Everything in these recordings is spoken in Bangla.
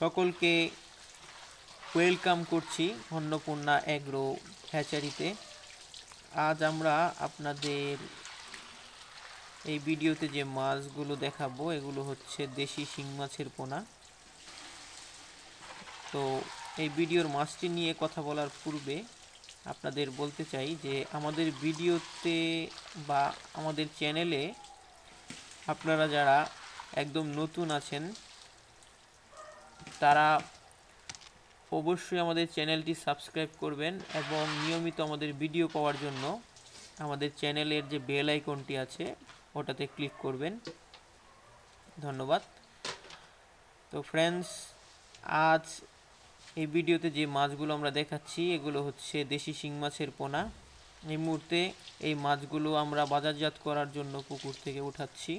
সকলকে ওয়েলকাম করছি অন্নপূর্ণা অ্যাগ্রো হ্যাচারিতে আজ আমরা আপনাদের এই ভিডিওতে যে মাছগুলো দেখাবো এগুলো হচ্ছে দেশি শিং মাছের পোনা তো এই ভিডিওর মাছটি নিয়ে কথা বলার পূর্বে আপনাদের বলতে চাই যে আমাদের ভিডিওতে বা আমাদের চ্যানেলে আপনারা যারা একদম নতুন আছেন তারা অবশ্যই আমাদের চ্যানেলটি সাবস্ক্রাইব করবেন এবং নিয়মিত আমাদের ভিডিও পাওয়ার জন্য আমাদের চ্যানেলের যে বেল আইকনটি আছে ওটাতে ক্লিক করবেন ধন্যবাদ তো ফ্রেন্ডস আজ এই ভিডিওতে যে মাছগুলো আমরা দেখাচ্ছি এগুলো হচ্ছে দেশি শিং মাছের পোনা এই মুহূর্তে এই মাছগুলো আমরা বাজারজাত করার জন্য পুকুর থেকে উঠাচ্ছি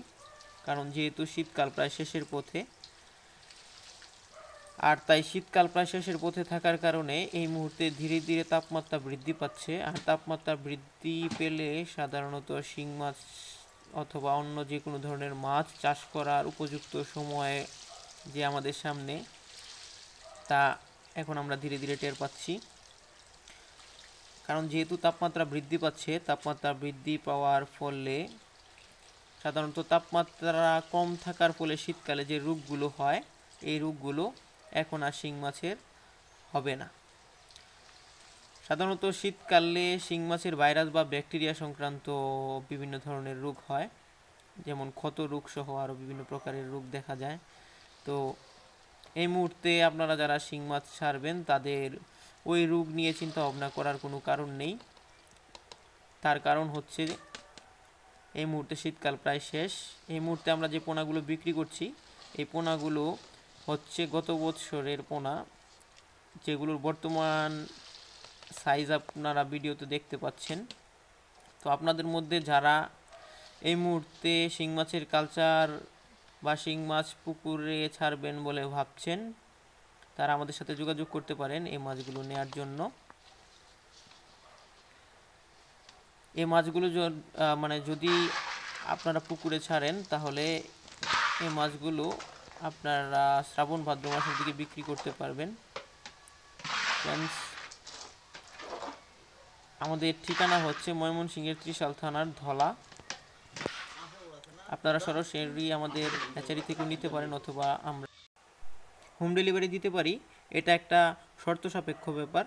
কারণ যেহেতু শীতকাল প্রায় শেষের পথে আর তাই শীতকাল প্রায় শেষের পথে থাকার কারণে এই মুহূর্তে ধীরে ধীরে তাপমাত্রা বৃদ্ধি পাচ্ছে আর তাপমাত্রা বৃদ্ধি পেলে সাধারণত শিং মাছ অথবা অন্য যে কোনো ধরনের মাছ চাষ করার উপযুক্ত সময়ে যে আমাদের সামনে তা এখন আমরা ধীরে ধীরে টের পাচ্ছি কারণ যেহেতু তাপমাত্রা বৃদ্ধি পাচ্ছে তাপমাত্রা বৃদ্ধি পাওয়ার ফলে সাধারণত তাপমাত্রা কম থাকার ফলে শীতকালে যে রোগগুলো হয় এই রোগগুলো এখন আর শিং মাছের হবে না সাধারণত শীতকালে শিং মাছের ভাইরাস বা ব্যাকটেরিয়া সংক্রান্ত বিভিন্ন ধরনের রোগ হয় যেমন ক্ষত রোগ সহ আরও বিভিন্ন প্রকারের রোগ দেখা যায় তো এই মুহূর্তে আপনারা যারা শিং মাছ ছাড়বেন তাদের ওই রোগ নিয়ে চিন্তা ভাবনা করার কোনো কারণ নেই তার কারণ হচ্ছে এই মুহূর্তে শীতকাল প্রায় শেষ এই মুহূর্তে আমরা যে পোনাগুলো বিক্রি করছি এই পোনাগুলো হচ্ছে গত বছরের পোনা যেগুলোর বর্তমান সাইজ আপনারা ভিডিওতে দেখতে পাচ্ছেন তো আপনাদের মধ্যে যারা এই মুহূর্তে শিং মাছের কালচার বা শিং মাছ পুকুরে ছাড়বেন বলে ভাবছেন তারা আমাদের সাথে যোগাযোগ করতে পারেন এই মাছগুলো নেয়ার জন্য এই মাছগুলো মানে যদি আপনারা পুকুরে ছাড়েন তাহলে এই মাছগুলো আপনারা শ্রাবণ ভাদ্র মাসের দিকে বিক্রি করতে পারবেন ফ্রেন্ডস আমাদের ঠিকানা হচ্ছে ময়মনসিংহের ত্রিশাল থানার ধলা আপনারা সরাসরি আমাদের হ্যাচারি থেকেও নিতে পারেন অথবা আমরা হোম ডেলিভারি দিতে পারি এটা একটা শর্ত সাপেক্ষ ব্যাপার